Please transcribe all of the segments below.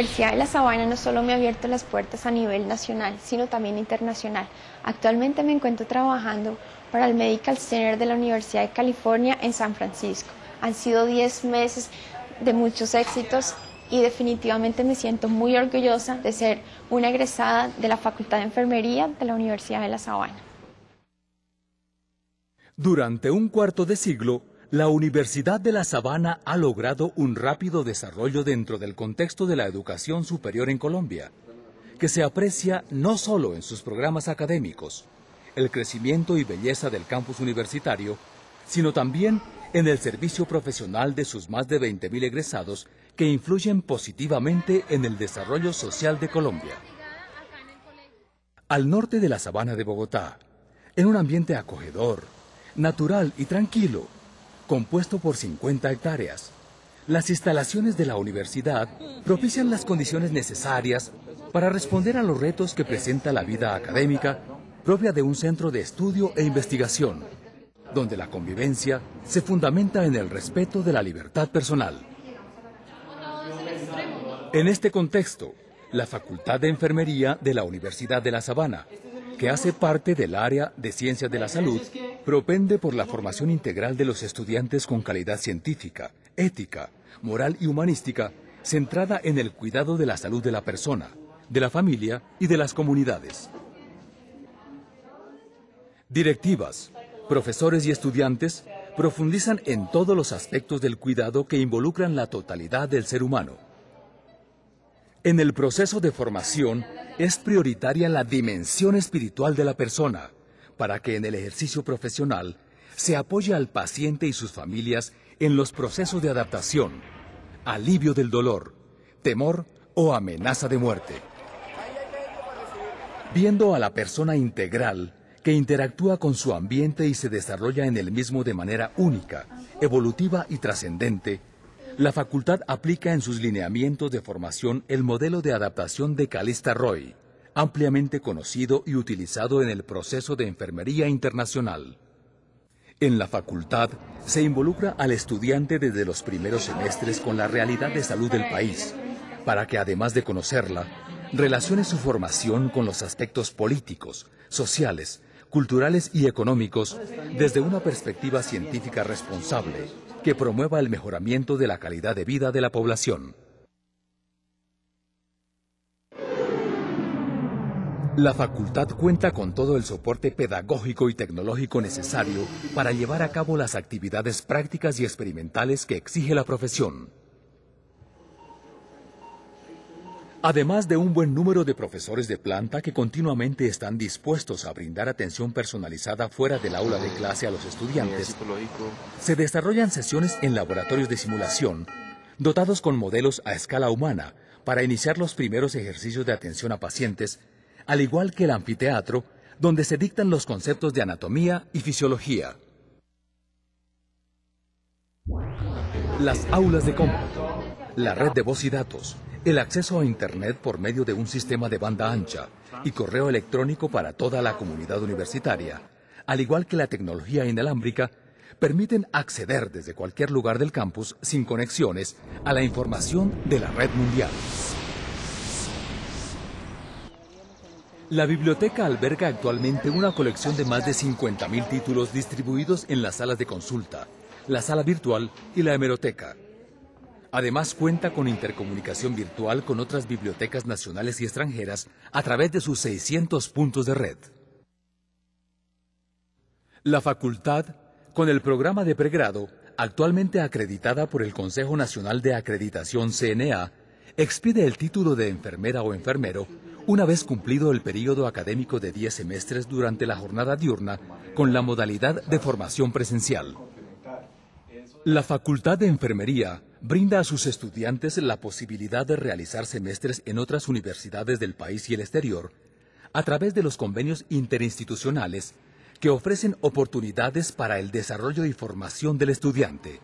Universidad de La Sabana no solo me ha abierto las puertas a nivel nacional, sino también internacional. Actualmente me encuentro trabajando para el Medical Center de la Universidad de California en San Francisco. Han sido 10 meses de muchos éxitos y definitivamente me siento muy orgullosa de ser una egresada de la Facultad de Enfermería de la Universidad de La Sabana. Durante un cuarto de siglo, la Universidad de La Sabana ha logrado un rápido desarrollo dentro del contexto de la educación superior en Colombia, que se aprecia no solo en sus programas académicos, el crecimiento y belleza del campus universitario, sino también en el servicio profesional de sus más de 20.000 egresados que influyen positivamente en el desarrollo social de Colombia. Al norte de la sabana de Bogotá, en un ambiente acogedor, natural y tranquilo, compuesto por 50 hectáreas. Las instalaciones de la universidad propician las condiciones necesarias para responder a los retos que presenta la vida académica propia de un centro de estudio e investigación, donde la convivencia se fundamenta en el respeto de la libertad personal. En este contexto, la Facultad de Enfermería de la Universidad de La Sabana, que hace parte del área de Ciencias de la Salud, Propende por la formación integral de los estudiantes con calidad científica, ética, moral y humanística, centrada en el cuidado de la salud de la persona, de la familia y de las comunidades. Directivas, profesores y estudiantes profundizan en todos los aspectos del cuidado que involucran la totalidad del ser humano. En el proceso de formación es prioritaria la dimensión espiritual de la persona, para que en el ejercicio profesional se apoye al paciente y sus familias en los procesos de adaptación, alivio del dolor, temor o amenaza de muerte. Viendo a la persona integral que interactúa con su ambiente y se desarrolla en el mismo de manera única, evolutiva y trascendente, la facultad aplica en sus lineamientos de formación el modelo de adaptación de Calista Roy, ampliamente conocido y utilizado en el proceso de enfermería internacional. En la facultad se involucra al estudiante desde los primeros semestres con la realidad de salud del país, para que además de conocerla, relacione su formación con los aspectos políticos, sociales, culturales y económicos desde una perspectiva científica responsable que promueva el mejoramiento de la calidad de vida de la población. La facultad cuenta con todo el soporte pedagógico y tecnológico necesario para llevar a cabo las actividades prácticas y experimentales que exige la profesión. Además de un buen número de profesores de planta que continuamente están dispuestos a brindar atención personalizada fuera del aula de clase a los estudiantes, se desarrollan sesiones en laboratorios de simulación, dotados con modelos a escala humana, para iniciar los primeros ejercicios de atención a pacientes al igual que el anfiteatro, donde se dictan los conceptos de anatomía y fisiología. Las aulas de cómputo, la red de voz y datos, el acceso a Internet por medio de un sistema de banda ancha y correo electrónico para toda la comunidad universitaria, al igual que la tecnología inalámbrica, permiten acceder desde cualquier lugar del campus sin conexiones a la información de la red mundial. La biblioteca alberga actualmente una colección de más de 50.000 títulos distribuidos en las salas de consulta, la sala virtual y la hemeroteca. Además cuenta con intercomunicación virtual con otras bibliotecas nacionales y extranjeras a través de sus 600 puntos de red. La facultad, con el programa de pregrado, actualmente acreditada por el Consejo Nacional de Acreditación CNA, expide el título de enfermera o enfermero una vez cumplido el periodo académico de 10 semestres durante la jornada diurna con la modalidad de formación presencial. La Facultad de Enfermería brinda a sus estudiantes la posibilidad de realizar semestres en otras universidades del país y el exterior a través de los convenios interinstitucionales que ofrecen oportunidades para el desarrollo y formación del estudiante.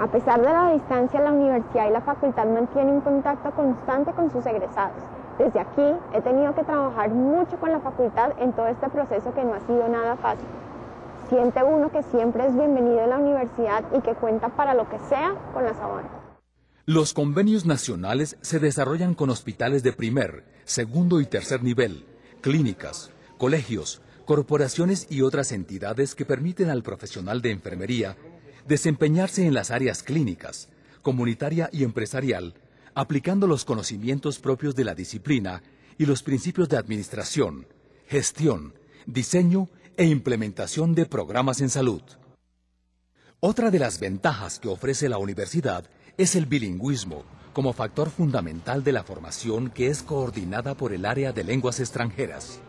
A pesar de la distancia, la universidad y la facultad mantienen un contacto constante con sus egresados desde aquí he tenido que trabajar mucho con la facultad en todo este proceso que no ha sido nada fácil. Siente uno que siempre es bienvenido en la universidad y que cuenta para lo que sea con la sabana. Los convenios nacionales se desarrollan con hospitales de primer, segundo y tercer nivel, clínicas, colegios, corporaciones y otras entidades que permiten al profesional de enfermería desempeñarse en las áreas clínicas, comunitaria y empresarial aplicando los conocimientos propios de la disciplina y los principios de administración, gestión, diseño e implementación de programas en salud. Otra de las ventajas que ofrece la universidad es el bilingüismo como factor fundamental de la formación que es coordinada por el área de lenguas extranjeras.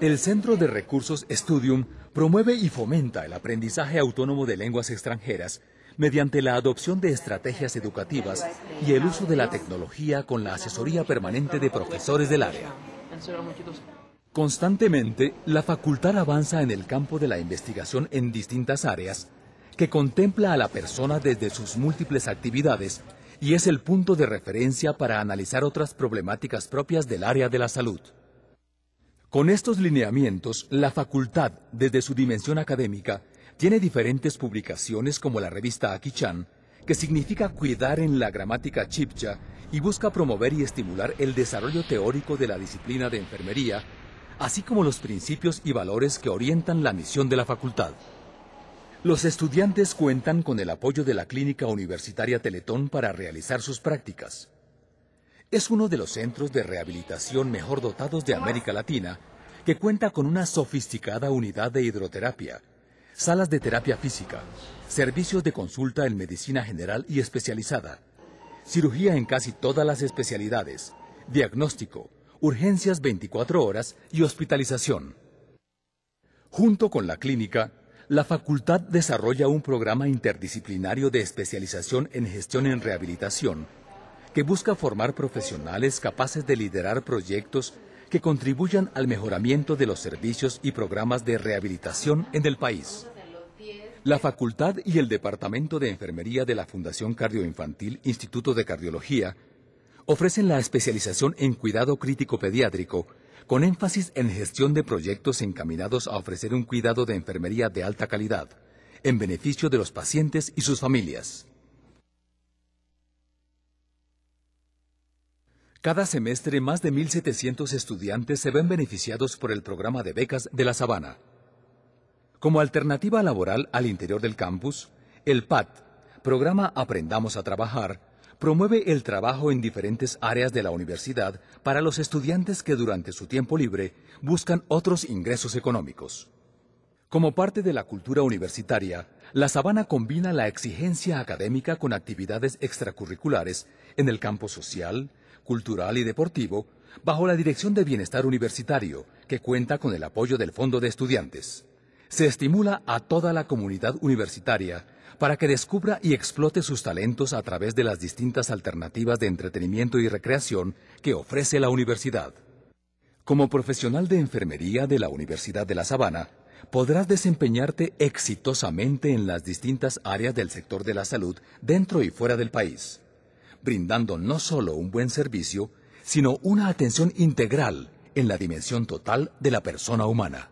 El Centro de Recursos Studium promueve y fomenta el aprendizaje autónomo de lenguas extranjeras mediante la adopción de estrategias educativas y el uso de la tecnología con la asesoría permanente de profesores del área. Constantemente, la facultad avanza en el campo de la investigación en distintas áreas, que contempla a la persona desde sus múltiples actividades y es el punto de referencia para analizar otras problemáticas propias del área de la salud. Con estos lineamientos, la facultad, desde su dimensión académica, tiene diferentes publicaciones como la revista Akichan, que significa cuidar en la gramática chipcha y busca promover y estimular el desarrollo teórico de la disciplina de enfermería, así como los principios y valores que orientan la misión de la facultad. Los estudiantes cuentan con el apoyo de la Clínica Universitaria Teletón para realizar sus prácticas. Es uno de los centros de rehabilitación mejor dotados de América Latina, que cuenta con una sofisticada unidad de hidroterapia, salas de terapia física, servicios de consulta en medicina general y especializada, cirugía en casi todas las especialidades, diagnóstico, urgencias 24 horas y hospitalización. Junto con la clínica, la facultad desarrolla un programa interdisciplinario de especialización en gestión en rehabilitación que busca formar profesionales capaces de liderar proyectos que contribuyan al mejoramiento de los servicios y programas de rehabilitación en el país. La facultad y el Departamento de Enfermería de la Fundación Cardioinfantil Instituto de Cardiología ofrecen la especialización en cuidado crítico pediátrico con énfasis en gestión de proyectos encaminados a ofrecer un cuidado de enfermería de alta calidad, en beneficio de los pacientes y sus familias. Cada semestre, más de 1.700 estudiantes se ven beneficiados por el programa de becas de La Sabana. Como alternativa laboral al interior del campus, el PAT, Programa Aprendamos a Trabajar, promueve el trabajo en diferentes áreas de la universidad para los estudiantes que durante su tiempo libre buscan otros ingresos económicos. Como parte de la cultura universitaria, La Sabana combina la exigencia académica con actividades extracurriculares en el campo social, cultural y deportivo, bajo la Dirección de Bienestar Universitario, que cuenta con el apoyo del Fondo de Estudiantes. Se estimula a toda la comunidad universitaria para que descubra y explote sus talentos a través de las distintas alternativas de entretenimiento y recreación que ofrece la universidad. Como profesional de enfermería de la Universidad de La Sabana, podrás desempeñarte exitosamente en las distintas áreas del sector de la salud dentro y fuera del país brindando no solo un buen servicio, sino una atención integral en la dimensión total de la persona humana.